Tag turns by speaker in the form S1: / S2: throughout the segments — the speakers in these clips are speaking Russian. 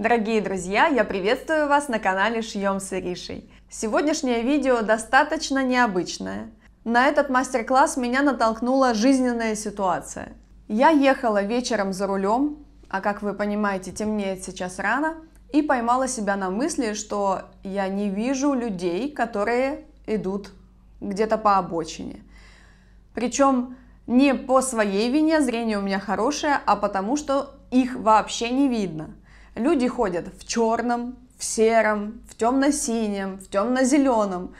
S1: Дорогие друзья, я приветствую вас на канале Шьем с Иришей. Сегодняшнее видео достаточно необычное. На этот мастер-класс меня натолкнула жизненная ситуация. Я ехала вечером за рулем, а как вы понимаете, темнеет сейчас рано, и поймала себя на мысли, что я не вижу людей, которые идут где-то по обочине. Причем не по своей вине, зрение у меня хорошее, а потому что их вообще не видно. Люди ходят в черном, в сером, в темно-синем, в темно-зеленом.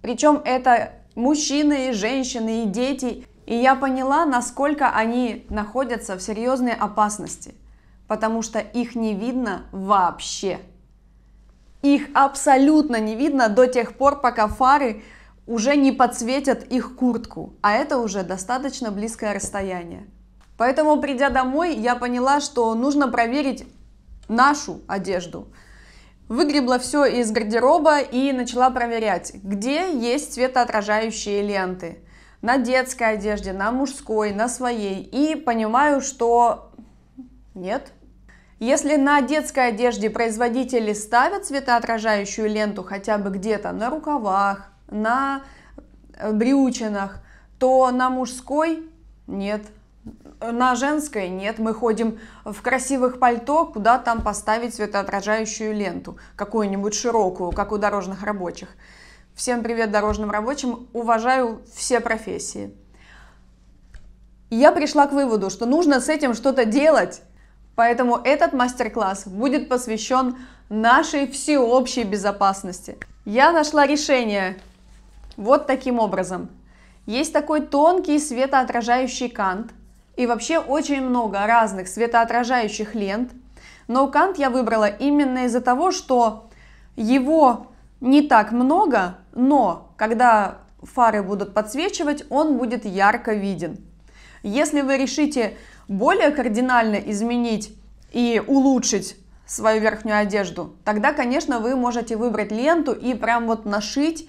S1: Причем это мужчины и женщины и дети. И я поняла, насколько они находятся в серьезной опасности, потому что их не видно вообще. Их абсолютно не видно до тех пор, пока фары уже не подсветят их куртку, а это уже достаточно близкое расстояние. Поэтому, придя домой, я поняла, что нужно проверить нашу одежду. Выгребла все из гардероба и начала проверять, где есть светоотражающие ленты. На детской одежде, на мужской, на своей. И понимаю, что нет. Если на детской одежде производители ставят светоотражающую ленту хотя бы где-то на рукавах, на э, брючинах, то на мужской нет на женской нет, мы ходим в красивых пальто, куда там поставить светоотражающую ленту, какую-нибудь широкую, как у дорожных рабочих. Всем привет дорожным рабочим, уважаю все профессии. Я пришла к выводу, что нужно с этим что-то делать, поэтому этот мастер-класс будет посвящен нашей всеобщей безопасности. Я нашла решение вот таким образом. Есть такой тонкий светоотражающий кант – и вообще очень много разных светоотражающих лент. Но Кант я выбрала именно из-за того, что его не так много, но когда фары будут подсвечивать, он будет ярко виден. Если вы решите более кардинально изменить и улучшить свою верхнюю одежду, тогда, конечно, вы можете выбрать ленту и прям вот нашить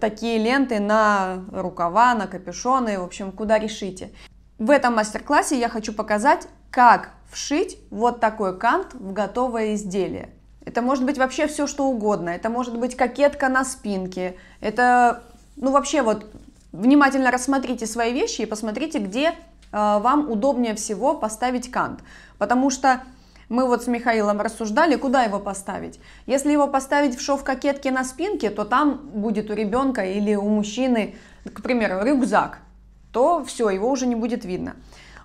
S1: такие ленты на рукава, на капюшоны, в общем, куда решите. В этом мастер-классе я хочу показать, как вшить вот такой кант в готовое изделие. Это может быть вообще все, что угодно. Это может быть кокетка на спинке. Это, ну вообще вот, внимательно рассмотрите свои вещи и посмотрите, где э, вам удобнее всего поставить кант. Потому что мы вот с Михаилом рассуждали, куда его поставить. Если его поставить в шов кокетки на спинке, то там будет у ребенка или у мужчины, к примеру, рюкзак – то все, его уже не будет видно.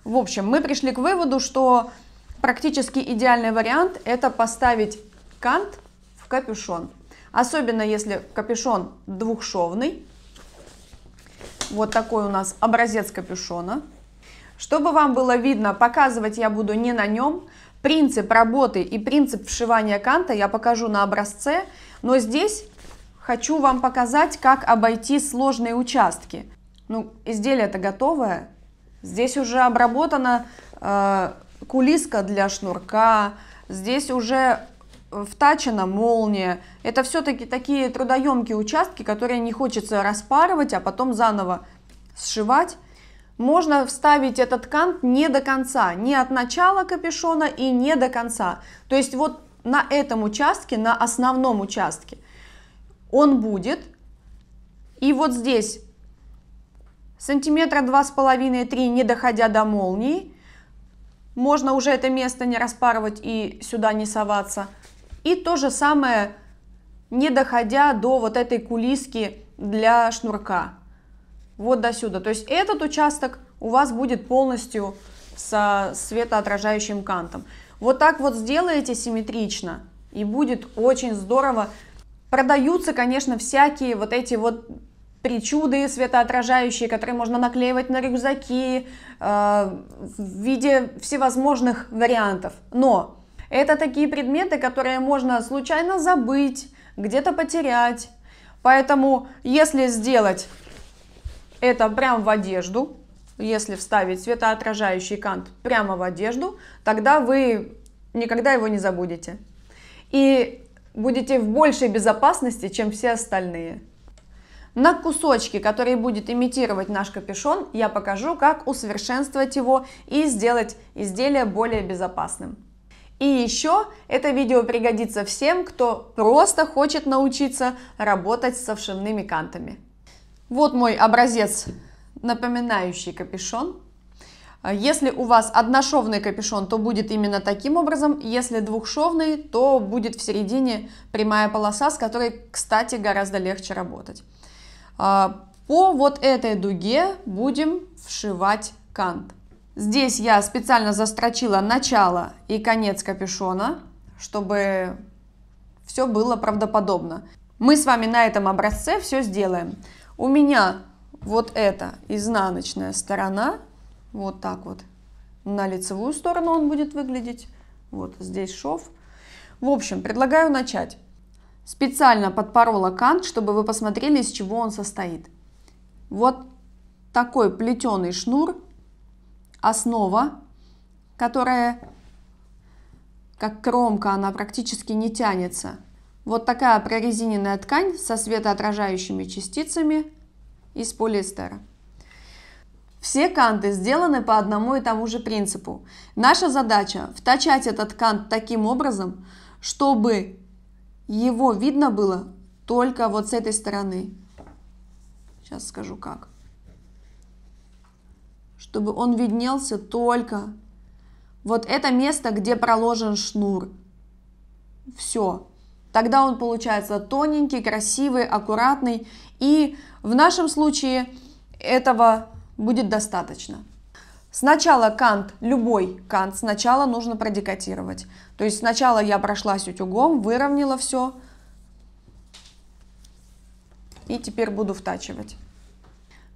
S1: В общем, мы пришли к выводу, что практически идеальный вариант – это поставить кант в капюшон. Особенно если капюшон двухшовный. Вот такой у нас образец капюшона. Чтобы вам было видно, показывать я буду не на нем. Принцип работы и принцип вшивания канта я покажу на образце, но здесь хочу вам показать, как обойти сложные участки ну, изделие это готовое. Здесь уже обработана э, кулиска для шнурка, здесь уже втачена молния. Это все-таки такие трудоемкие участки, которые не хочется распарывать, а потом заново сшивать. Можно вставить этот кант не до конца, не от начала капюшона и не до конца. То есть вот на этом участке, на основном участке он будет. И вот здесь сантиметра два с половиной три, не доходя до молнии. Можно уже это место не распарывать и сюда не соваться. И то же самое, не доходя до вот этой кулиски для шнурка. Вот до сюда. То есть этот участок у вас будет полностью со светоотражающим кантом. Вот так вот сделаете симметрично и будет очень здорово. Продаются, конечно, всякие вот эти вот причуды светоотражающие, которые можно наклеивать на рюкзаки э, в виде всевозможных вариантов. Но это такие предметы, которые можно случайно забыть, где-то потерять. Поэтому если сделать это прямо в одежду, если вставить светоотражающий кант прямо в одежду, тогда вы никогда его не забудете. И будете в большей безопасности, чем все остальные. На кусочке, который будет имитировать наш капюшон, я покажу, как усовершенствовать его и сделать изделие более безопасным. И еще это видео пригодится всем, кто просто хочет научиться работать с овшинными кантами. Вот мой образец, напоминающий капюшон. Если у вас одношовный капюшон, то будет именно таким образом. Если двухшовный, то будет в середине прямая полоса, с которой, кстати, гораздо легче работать. А, по вот этой дуге будем вшивать кант. Здесь я специально застрочила начало и конец капюшона, чтобы все было правдоподобно. Мы с вами на этом образце все сделаем. У меня вот эта изнаночная сторона, вот так вот, на лицевую сторону он будет выглядеть. Вот здесь шов. В общем, предлагаю начать. Специально подпорола кант, чтобы вы посмотрели, из чего он состоит. Вот такой плетеный шнур, основа, которая, как кромка, она практически не тянется. Вот такая прорезиненная ткань со светоотражающими частицами из полиэстера. Все канты сделаны по одному и тому же принципу. Наша задача втачать этот кант таким образом, чтобы его видно было только вот с этой стороны. Сейчас скажу как. Чтобы он виднелся только вот это место, где проложен шнур. Все. Тогда он получается тоненький, красивый, аккуратный. И в нашем случае этого будет достаточно. Сначала кант, любой кант, сначала нужно продекотировать. То есть сначала я прошлась утюгом, выровняла все. И теперь буду втачивать.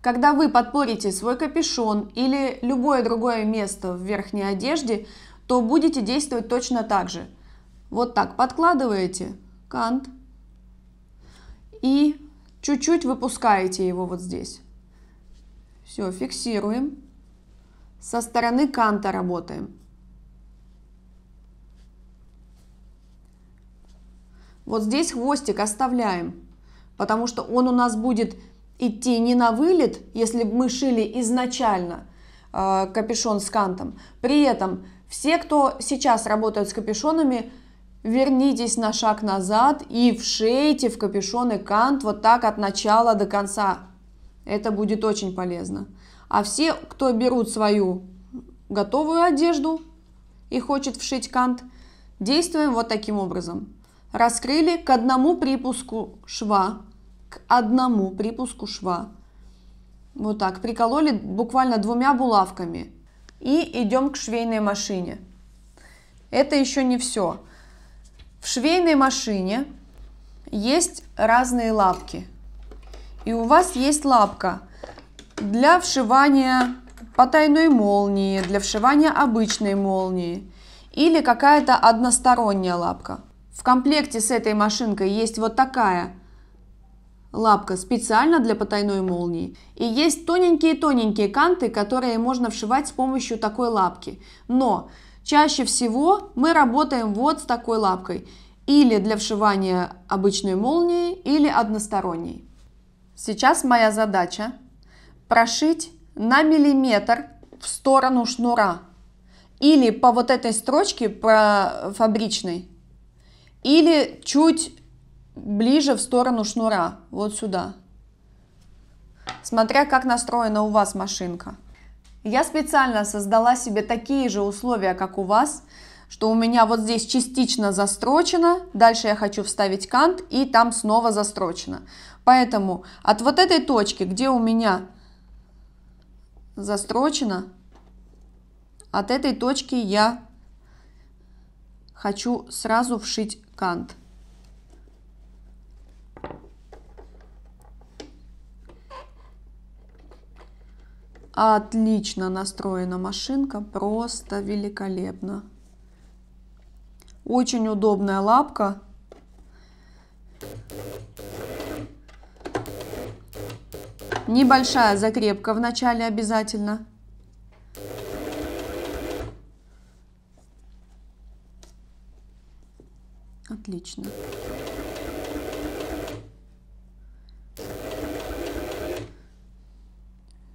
S1: Когда вы подпорите свой капюшон или любое другое место в верхней одежде, то будете действовать точно так же. Вот так подкладываете кант и чуть-чуть выпускаете его вот здесь. Все, фиксируем. Со стороны канта работаем. Вот здесь хвостик оставляем, потому что он у нас будет идти не на вылет, если бы мы шили изначально э, капюшон с кантом. При этом все, кто сейчас работают с капюшонами, вернитесь на шаг назад и вшейте в капюшон и кант вот так от начала до конца. Это будет очень полезно. А все, кто берут свою готовую одежду и хочет вшить кант, действуем вот таким образом раскрыли к одному припуску шва, к одному припуску шва. Вот так, прикололи буквально двумя булавками. И идем к швейной машине. Это еще не все. В швейной машине есть разные лапки. И у вас есть лапка для вшивания потайной молнии, для вшивания обычной молнии или какая-то односторонняя лапка. В комплекте с этой машинкой есть вот такая лапка специально для потайной молнии. И есть тоненькие-тоненькие канты, которые можно вшивать с помощью такой лапки. Но чаще всего мы работаем вот с такой лапкой. Или для вшивания обычной молнии, или односторонней. Сейчас моя задача прошить на миллиметр в сторону шнура. Или по вот этой строчке про фабричной или чуть ближе в сторону шнура, вот сюда. Смотря как настроена у вас машинка. Я специально создала себе такие же условия, как у вас, что у меня вот здесь частично застрочено, дальше я хочу вставить кант и там снова застрочено. Поэтому от вот этой точки, где у меня застрочено, от этой точки я хочу сразу вшить кант. Отлично настроена машинка, просто великолепно. Очень удобная лапка. Небольшая закрепка в начале обязательно. Отлично.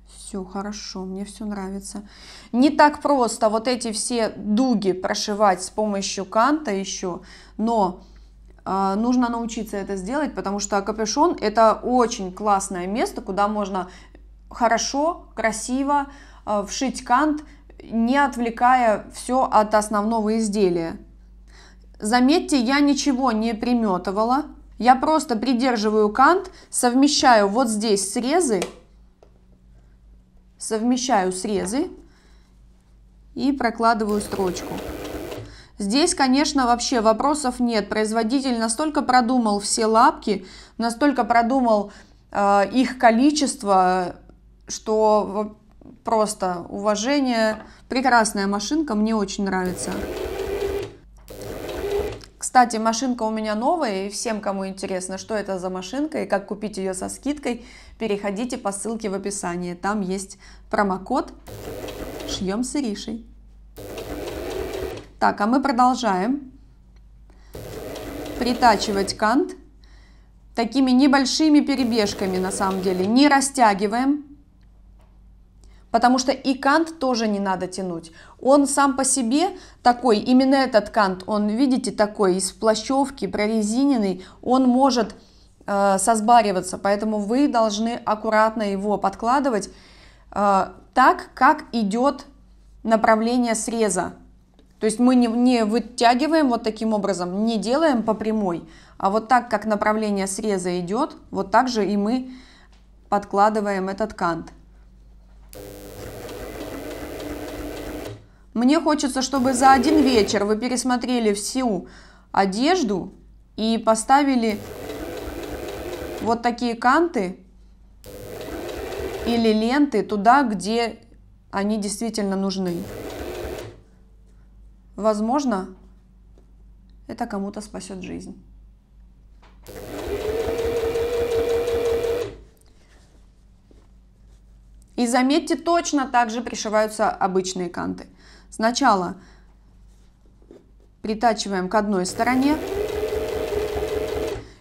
S1: Все хорошо, мне все нравится. Не так просто вот эти все дуги прошивать с помощью канта еще, но э, нужно научиться это сделать, потому что капюшон это очень классное место, куда можно хорошо, красиво э, вшить кант, не отвлекая все от основного изделия. Заметьте, я ничего не приметывала. Я просто придерживаю кант, совмещаю вот здесь срезы, совмещаю срезы и прокладываю строчку. Здесь, конечно, вообще вопросов нет. Производитель настолько продумал все лапки, настолько продумал э, их количество, что просто уважение. Прекрасная машинка, мне очень нравится. Кстати, машинка у меня новая, и всем, кому интересно, что это за машинка и как купить ее со скидкой, переходите по ссылке в описании. Там есть промокод «Шьем с Иришей». Так, а мы продолжаем притачивать кант такими небольшими перебежками на самом деле. Не растягиваем, потому что и кант тоже не надо тянуть. Он сам по себе такой, именно этот кант, он, видите, такой, из плащевки, прорезиненный, он может э, сосбариваться, поэтому вы должны аккуратно его подкладывать э, так, как идет направление среза. То есть мы не, не вытягиваем вот таким образом, не делаем по прямой, а вот так, как направление среза идет, вот так же и мы подкладываем этот кант. Мне хочется, чтобы за один вечер вы пересмотрели всю одежду и поставили вот такие канты или ленты туда, где они действительно нужны. Возможно, это кому-то спасет жизнь. И заметьте, точно так же пришиваются обычные канты. Сначала притачиваем к одной стороне.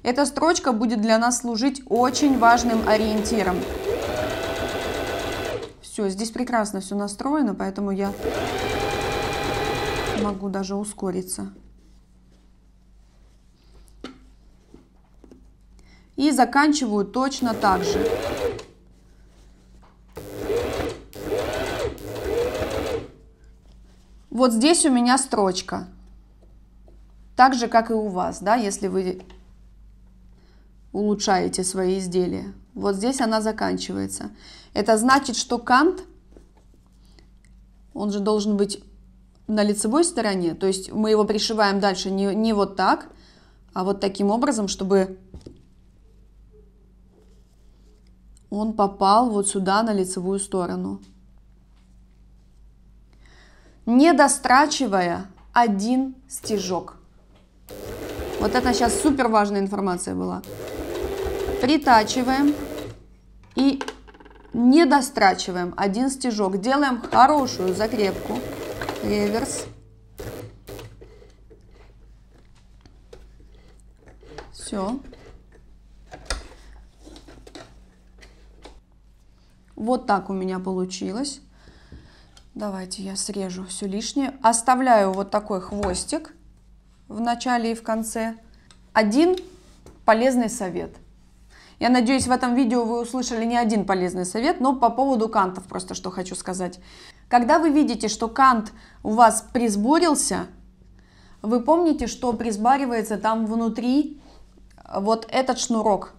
S1: Эта строчка будет для нас служить очень важным ориентиром. Все, здесь прекрасно все настроено, поэтому я могу даже ускориться. И заканчиваю точно так же. Вот здесь у меня строчка. Так же, как и у вас, да, если вы улучшаете свои изделия. Вот здесь она заканчивается. Это значит, что кант, он же должен быть на лицевой стороне, то есть мы его пришиваем дальше не, не вот так, а вот таким образом, чтобы он попал вот сюда на лицевую сторону не дострачивая один стежок. Вот это сейчас супер важная информация была. Притачиваем и не дострачиваем один стежок. Делаем хорошую закрепку. Реверс. Все. Вот так у меня получилось. Давайте я срежу все лишнее. Оставляю вот такой хвостик в начале и в конце. Один полезный совет. Я надеюсь, в этом видео вы услышали не один полезный совет, но по поводу кантов просто что хочу сказать. Когда вы видите, что кант у вас присборился, вы помните, что присбаривается там внутри э, вот этот шнурок.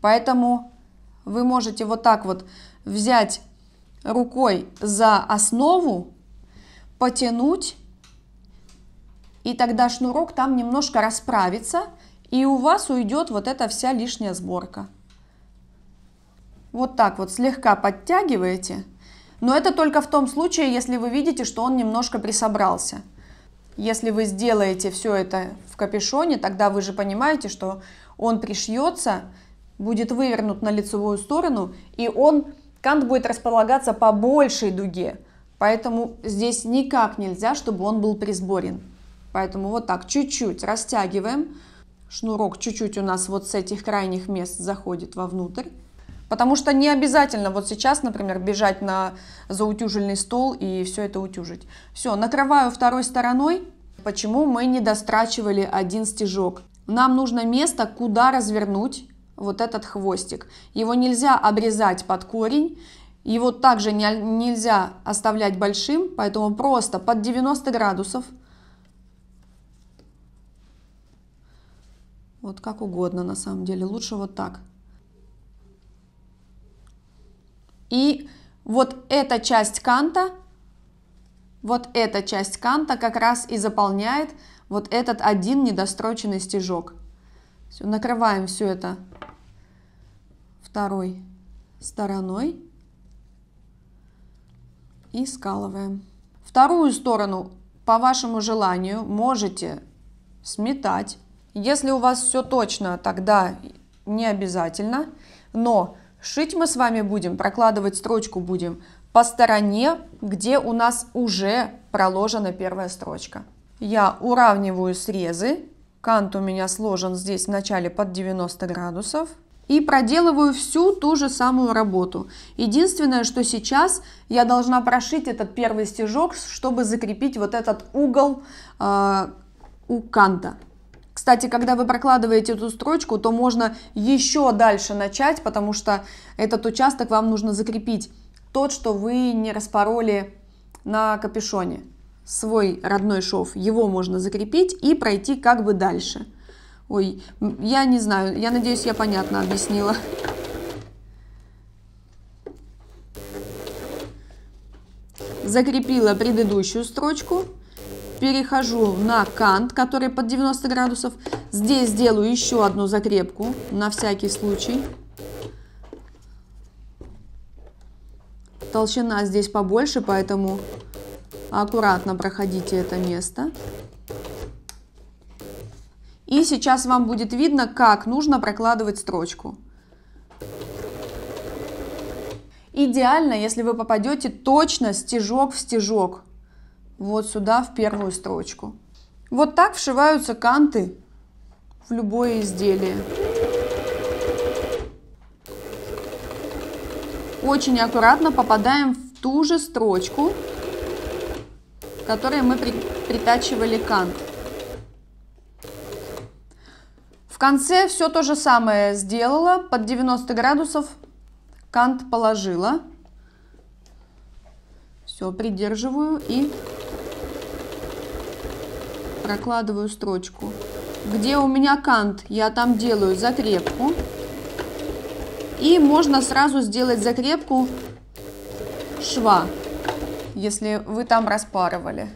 S1: Поэтому вы можете вот так вот взять рукой за основу, потянуть, и тогда шнурок там немножко расправится, и у вас уйдет вот эта вся лишняя сборка. Вот так вот слегка подтягиваете, но это только в том случае, если вы видите, что он немножко присобрался. Если вы сделаете все это в капюшоне, тогда вы же понимаете, что он пришьется, будет вывернут на лицевую сторону, и он Кант будет располагаться по большей дуге, поэтому здесь никак нельзя, чтобы он был присборен. Поэтому вот так чуть-чуть растягиваем. Шнурок чуть-чуть у нас вот с этих крайних мест заходит вовнутрь. Потому что не обязательно вот сейчас, например, бежать на заутюжильный стол и все это утюжить. Все, накрываю второй стороной. Почему мы не дострачивали один стежок? Нам нужно место, куда развернуть вот этот хвостик. Его нельзя обрезать под корень, его также не, нельзя оставлять большим, поэтому просто под 90 градусов, вот как угодно на самом деле, лучше вот так. И вот эта часть канта, вот эта часть канта как раз и заполняет вот этот один недостроченный стежок. Все, накрываем все это второй стороной и скалываем. Вторую сторону по вашему желанию можете сметать. Если у вас все точно, тогда не обязательно. Но шить мы с вами будем, прокладывать строчку будем по стороне, где у нас уже проложена первая строчка. Я уравниваю срезы Кант у меня сложен здесь в начале под 90 градусов. И проделываю всю ту же самую работу. Единственное, что сейчас я должна прошить этот первый стежок, чтобы закрепить вот этот угол э, у канта. Кстати, когда вы прокладываете эту строчку, то можно еще дальше начать, потому что этот участок вам нужно закрепить. Тот, что вы не распороли на капюшоне свой родной шов, его можно закрепить и пройти как бы дальше. Ой, я не знаю, я надеюсь, я понятно объяснила. Закрепила предыдущую строчку. Перехожу на кант, который под 90 градусов. Здесь делаю еще одну закрепку, на всякий случай. Толщина здесь побольше, поэтому Аккуратно проходите это место. И сейчас вам будет видно, как нужно прокладывать строчку. Идеально, если вы попадете точно стежок в стежок. Вот сюда, в первую строчку. Вот так вшиваются канты в любое изделие. Очень аккуратно попадаем в ту же строчку, которые мы при, притачивали кант. В конце все то же самое сделала, под 90 градусов кант положила. Все, придерживаю и прокладываю строчку. Где у меня кант, я там делаю закрепку. И можно сразу сделать закрепку шва если вы там распарывали.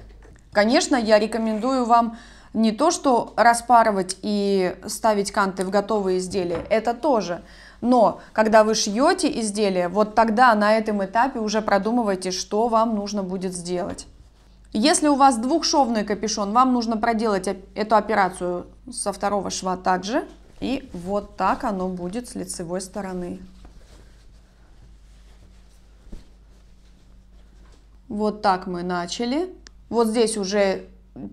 S1: Конечно, я рекомендую вам не то, что распарывать и ставить канты в готовые изделия, это тоже. Но когда вы шьете изделие, вот тогда на этом этапе уже продумывайте, что вам нужно будет сделать. Если у вас двухшовный капюшон, вам нужно проделать эту операцию со второго шва также. И вот так оно будет с лицевой стороны. Вот так мы начали. Вот здесь уже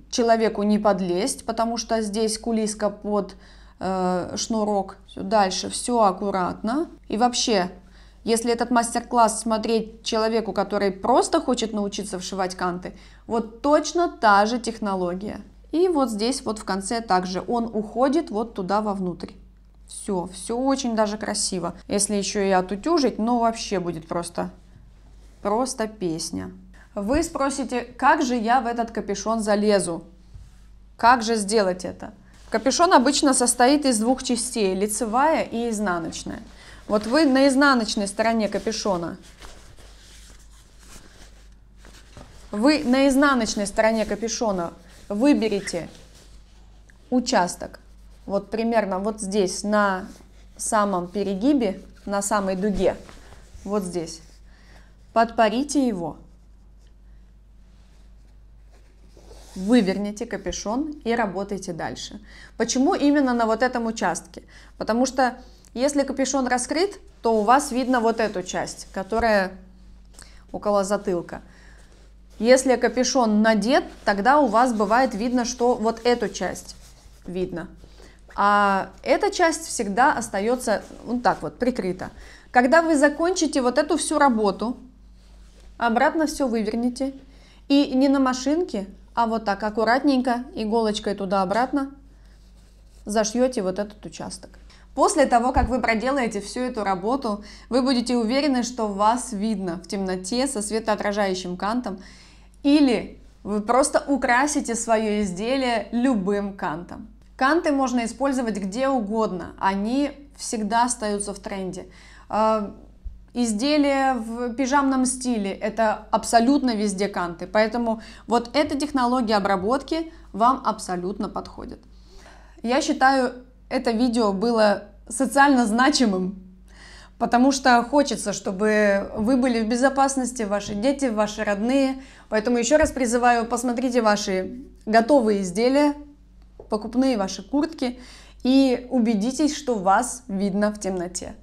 S1: человеку не подлезть, потому что здесь кулиска под э, шнурок. Дальше все аккуратно. И вообще, если этот мастер-класс смотреть человеку, который просто хочет научиться вшивать канты, вот точно та же технология. И вот здесь вот в конце также он уходит вот туда вовнутрь. Все, все очень даже красиво. Если еще и отутюжить, ну вообще будет просто, просто песня. Вы спросите, как же я в этот капюшон залезу? Как же сделать это? Капюшон обычно состоит из двух частей, лицевая и изнаночная. Вот вы на изнаночной стороне капюшона. Вы на изнаночной стороне капюшона выберите участок. Вот примерно вот здесь, на самом перегибе, на самой дуге. Вот здесь. Подпарите его. выверните капюшон и работайте дальше. Почему именно на вот этом участке? Потому что если капюшон раскрыт, то у вас видно вот эту часть, которая около затылка. Если капюшон надет, тогда у вас бывает видно, что вот эту часть видно. А эта часть всегда остается вот так вот, прикрыта. Когда вы закончите вот эту всю работу, обратно все выверните. И не на машинке, а вот так аккуратненько иголочкой туда-обратно зашьете вот этот участок. После того, как вы проделаете всю эту работу, вы будете уверены, что вас видно в темноте со светоотражающим кантом или вы просто украсите свое изделие любым кантом. Канты можно использовать где угодно, они всегда остаются в тренде. А, изделия в пижамном стиле, это абсолютно везде канты. Поэтому вот эта технология обработки вам абсолютно подходит. Я считаю, это видео было социально значимым, потому что хочется, чтобы вы были в безопасности, ваши дети, ваши родные. Поэтому еще раз призываю, посмотрите ваши готовые изделия, покупные ваши куртки и убедитесь, что вас видно в темноте.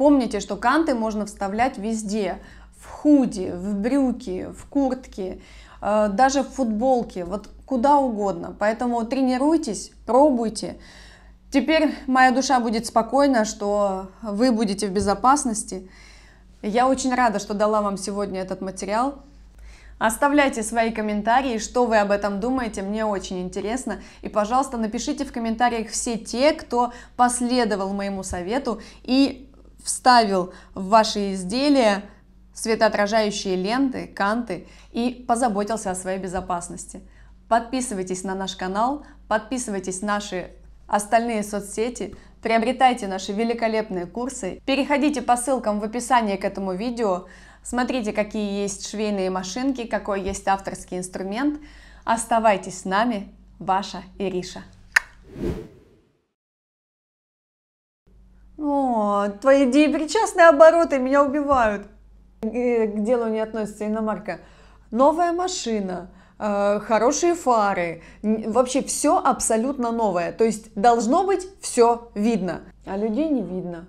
S1: Помните, что канты можно вставлять везде. В худи, в брюки, в куртки, э, даже в футболке, вот куда угодно. Поэтому тренируйтесь, пробуйте. Теперь моя душа будет спокойна, что вы будете в безопасности. Я очень рада, что дала вам сегодня этот материал. Оставляйте свои комментарии, что вы об этом думаете, мне очень интересно. И, пожалуйста, напишите в комментариях все те, кто последовал моему совету и вставил в ваши изделия светоотражающие ленты, канты и позаботился о своей безопасности. Подписывайтесь на наш канал, подписывайтесь на наши остальные соцсети, приобретайте наши великолепные курсы, переходите по ссылкам в описании к этому видео, смотрите, какие есть швейные машинки, какой есть авторский инструмент. Оставайтесь с нами, ваша Ириша. О, твои деепричастные обороты меня убивают. К делу не относится иномарка. Новая машина, э, хорошие фары, вообще все абсолютно новое. То есть должно быть все видно, а людей не видно.